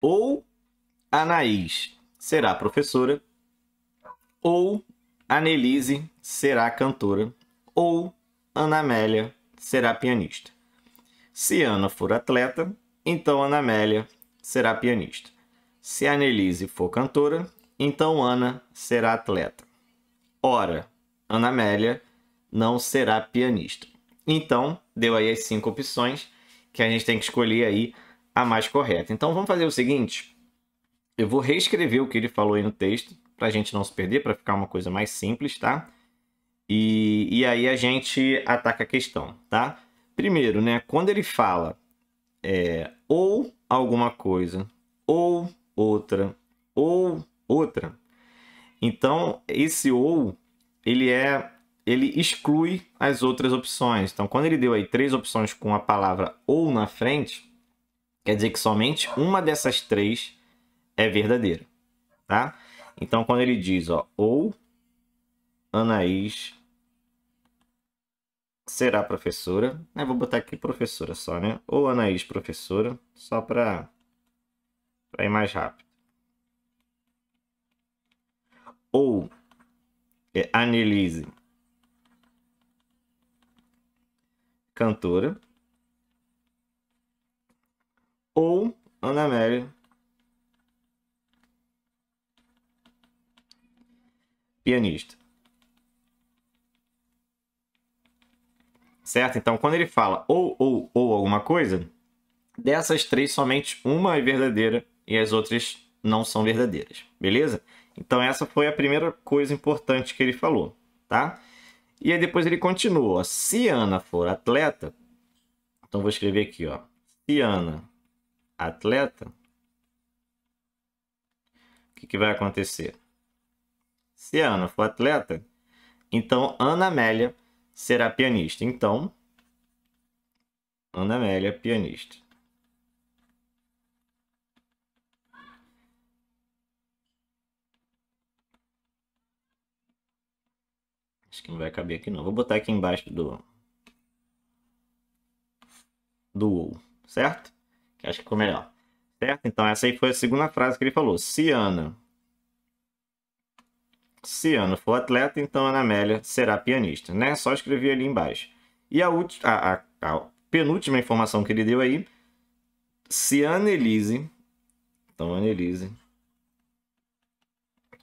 Ou Anaís será professora, ou Annelise será cantora, ou Amélia será pianista. Se Ana for atleta, então Amélia será pianista. Se Annelise for cantora, então Ana será atleta. Ora, Amélia não será pianista. Então, deu aí as cinco opções que a gente tem que escolher aí a mais correta. Então vamos fazer o seguinte, eu vou reescrever o que ele falou aí no texto, para a gente não se perder, para ficar uma coisa mais simples, tá? E, e aí a gente ataca a questão, tá? Primeiro, né, quando ele fala é, ou alguma coisa, ou outra, ou outra, então esse ou, ele é ele exclui as outras opções. Então, quando ele deu aí três opções com a palavra ou na frente, Quer dizer que somente uma dessas três é verdadeira, tá? Então, quando ele diz, ó, ou Anaís será professora, né? Vou botar aqui professora só, né? Ou Anaís professora, só para ir mais rápido. Ou é, cantora ou Ana Mary. Pianista. Certo? Então, quando ele fala ou, ou, ou alguma coisa, dessas três, somente uma é verdadeira e as outras não são verdadeiras. Beleza? Então, essa foi a primeira coisa importante que ele falou, tá? E aí, depois ele continua. Se Ana for atleta, então vou escrever aqui, ó. Se Ana atleta, o que, que vai acontecer? Se a Ana for atleta, então Ana Amélia será pianista. Então, Ana Amélia, pianista. Acho que não vai caber aqui não. Vou botar aqui embaixo do... Do ou, certo? Que acho que ficou melhor. Certo? Então, essa aí foi a segunda frase que ele falou. Se Ana. Se Ana for atleta, então Ana Amélia será pianista. Né? Só escrevi ali embaixo. E a, última, a, a, a penúltima informação que ele deu aí. Se Ana Elise. Então, Ana Elise.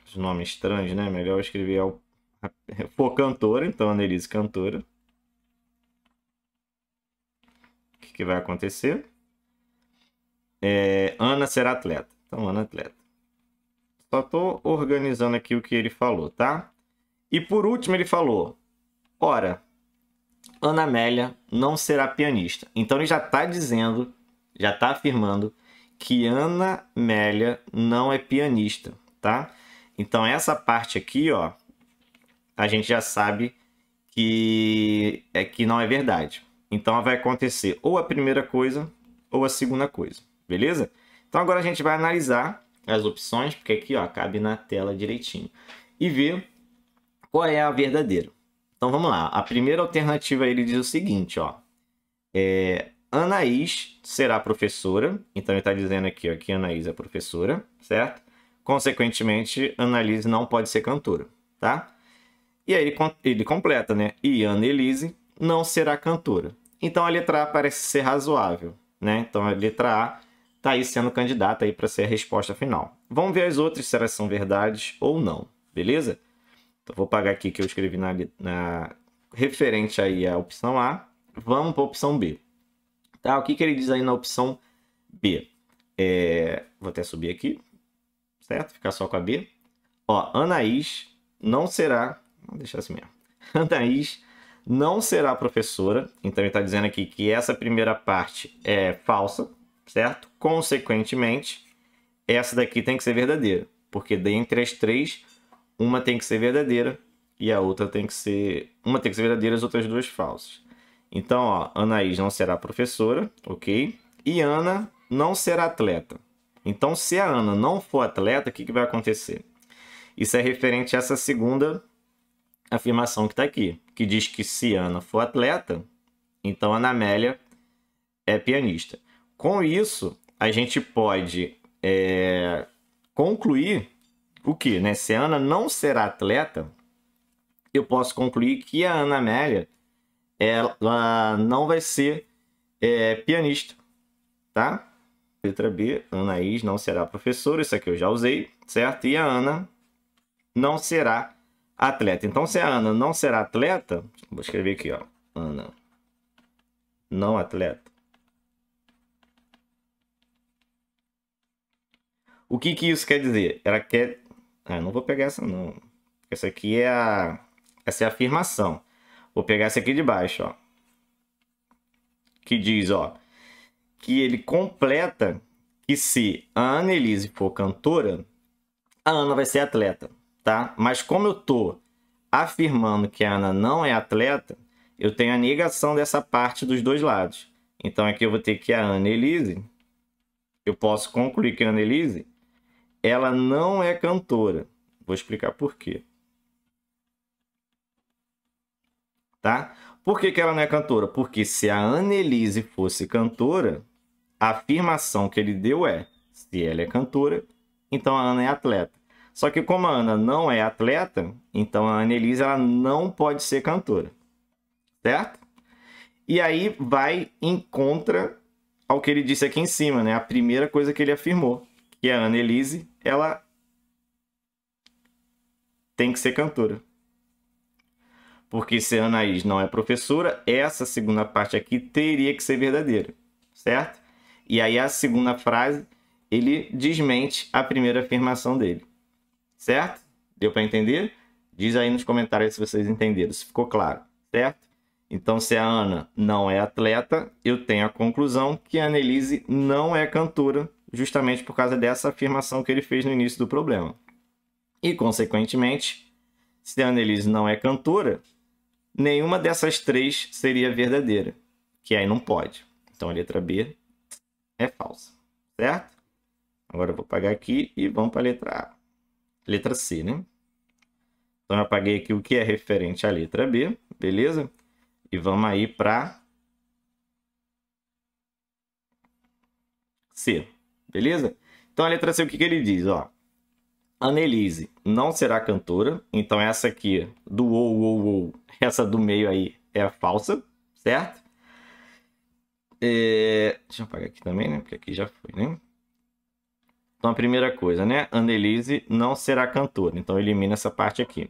Os nomes estranhos, né? Melhor escrever ao, for cantora. Então, Ana Elise cantora. O que, que vai acontecer? É, Ana será atleta. Então, Ana é atleta. Só estou organizando aqui o que ele falou, tá? E por último, ele falou: Ora, Ana Amélia não será pianista. Então, ele já está dizendo, já está afirmando que Ana Amélia não é pianista, tá? Então, essa parte aqui, ó, a gente já sabe que é que não é verdade. Então vai acontecer ou a primeira coisa ou a segunda coisa beleza? Então agora a gente vai analisar as opções, porque aqui ó, cabe na tela direitinho, e ver qual é a verdadeira. Então vamos lá, a primeira alternativa ele diz o seguinte, ó, é, Anaís será professora, então ele está dizendo aqui ó, que Anaís é professora, certo? Consequentemente, Annalise não pode ser cantora, tá? E aí ele, ele completa, né? E Elise não será cantora. Então a letra A parece ser razoável, né? Então a letra A está aí sendo candidata aí para ser a resposta final. Vamos ver as outras, se elas são verdades ou não, beleza? Então vou pagar aqui que eu escrevi na, na referente aí à opção A. Vamos para a opção B. Tá, o que, que ele diz aí na opção B? É, vou até subir aqui, certo? Ficar só com a B. Ó, Anaís não será. Vamos deixar assim mesmo. Anaís não será professora. Então ele está dizendo aqui que essa primeira parte é falsa certo? Consequentemente, essa daqui tem que ser verdadeira, porque dentre as três, uma tem que ser verdadeira e a outra tem que ser, uma tem que ser verdadeira, e as outras duas falsas. Então, ó, Anaís não será professora, ok? E Ana não será atleta. Então, se a Ana não for atleta, o que, que vai acontecer? Isso é referente a essa segunda afirmação que está aqui, que diz que se Ana for atleta, então Ana Amélia é pianista. Com isso, a gente pode é, concluir o que, né? Se a Ana não será atleta, eu posso concluir que a Ana Amélia ela não vai ser é, pianista, tá? Letra B, Anaís não será professora, isso aqui eu já usei, certo? E a Ana não será atleta. Então, se a Ana não será atleta, vou escrever aqui, ó, Ana não atleta. O que que isso quer dizer? Ela quer... Ah, não vou pegar essa não. Essa aqui é a... Essa é a afirmação. Vou pegar essa aqui de baixo, ó. Que diz, ó. Que ele completa que se a Annelise for cantora, a Ana vai ser atleta, tá? Mas como eu tô afirmando que a Ana não é atleta, eu tenho a negação dessa parte dos dois lados. Então aqui eu vou ter que a Ana Elise, eu posso concluir que a Ana Elise ela não é cantora. Vou explicar por quê. Tá? Por que, que ela não é cantora? Porque se a Annelise fosse cantora, a afirmação que ele deu é: se ela é cantora, então a Ana é atleta. Só que como a Ana não é atleta, então a Annelise ela não pode ser cantora. Certo? E aí vai em contra ao que ele disse aqui em cima, né? A primeira coisa que ele afirmou. E a Ana Elise, ela tem que ser cantora. Porque se a Anaís não é professora, essa segunda parte aqui teria que ser verdadeira, certo? E aí a segunda frase, ele desmente a primeira afirmação dele. Certo? Deu para entender? Diz aí nos comentários se vocês entenderam, se ficou claro, certo? Então, se a Ana não é atleta, eu tenho a conclusão que a Annelise não é cantora, justamente por causa dessa afirmação que ele fez no início do problema. E, consequentemente, se a Annelise não é cantora, nenhuma dessas três seria verdadeira, que aí não pode. Então a letra B é falsa, certo? Agora eu vou apagar aqui e vamos para a letra A. Letra C, né? Então eu apaguei aqui o que é referente à letra B, beleza? E vamos aí para C beleza? Então a letra C, o que, que ele diz? Ó, Annelise não será cantora, então essa aqui do ou, ou, ou, essa do meio aí é falsa, certo? É... Deixa eu apagar aqui também, né? Porque aqui já foi, né? Então a primeira coisa, né? Annelise não será cantora, então elimina essa parte aqui.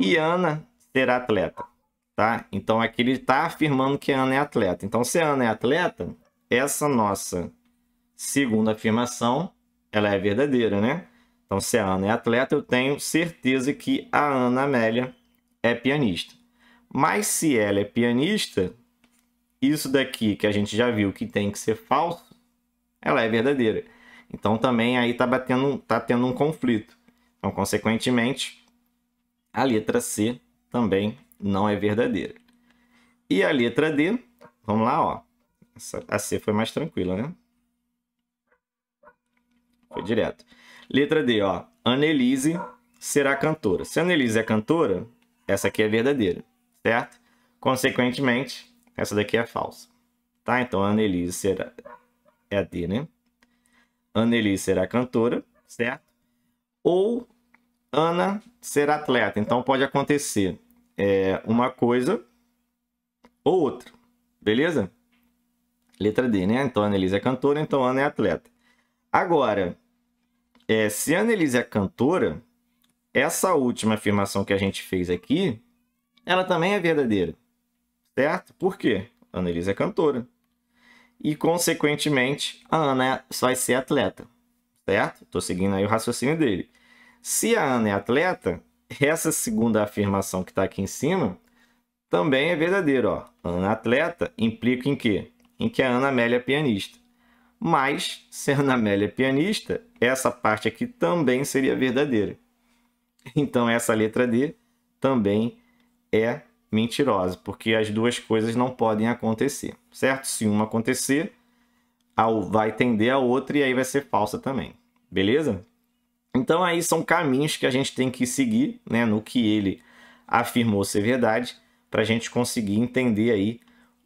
E Ana será atleta, tá? Então aqui ele está afirmando que Ana é atleta. Então se Ana é atleta, essa nossa segunda afirmação, ela é verdadeira, né? Então, se a Ana é atleta, eu tenho certeza que a Ana Amélia é pianista. Mas se ela é pianista, isso daqui que a gente já viu que tem que ser falso, ela é verdadeira. Então também aí está batendo, tá tendo um conflito. Então, consequentemente, a letra C também não é verdadeira. E a letra D, vamos lá, ó. Essa, a C foi mais tranquila, né? Foi direto. Letra D, ó. Annelise será cantora. Se Annelise é cantora, essa aqui é verdadeira, certo? Consequentemente, essa daqui é falsa. Tá? Então, Annelise será... É a D, né? Annelise será cantora, certo? Ou Ana será atleta. Então, pode acontecer é, uma coisa ou outra. Beleza? Letra D, né? Então, Annelise é cantora, então Ana é atleta. Agora, é, se a Annelise é cantora, essa última afirmação que a gente fez aqui, ela também é verdadeira. Certo? Por quê? A Annelise é cantora. E, consequentemente, a Ana vai ser atleta. Certo? Estou seguindo aí o raciocínio dele. Se a Ana é atleta, essa segunda afirmação que está aqui em cima também é verdadeira. Ó. Ana é atleta implica em quê? Em que a Ana Amélia é pianista. Mas, se a Amélia é pianista, essa parte aqui também seria verdadeira. Então, essa letra D também é mentirosa, porque as duas coisas não podem acontecer, certo? Se uma acontecer, vai tender a outra e aí vai ser falsa também, beleza? Então, aí são caminhos que a gente tem que seguir né, no que ele afirmou ser verdade, para a gente conseguir entender aí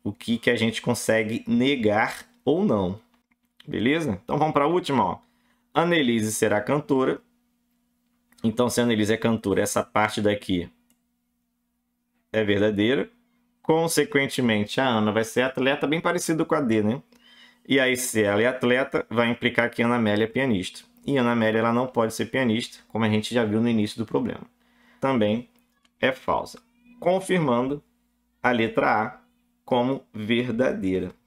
o que, que a gente consegue negar ou não, Beleza? Então vamos para a última. Ó. Annelise será cantora. Então, se a Annelise é cantora, essa parte daqui é verdadeira. Consequentemente, a Ana vai ser atleta, bem parecido com a D, né? E aí, se ela é atleta, vai implicar que a Ana Amélia é pianista. E a Ana Amélia ela não pode ser pianista, como a gente já viu no início do problema. Também é falsa. Confirmando a letra A como verdadeira.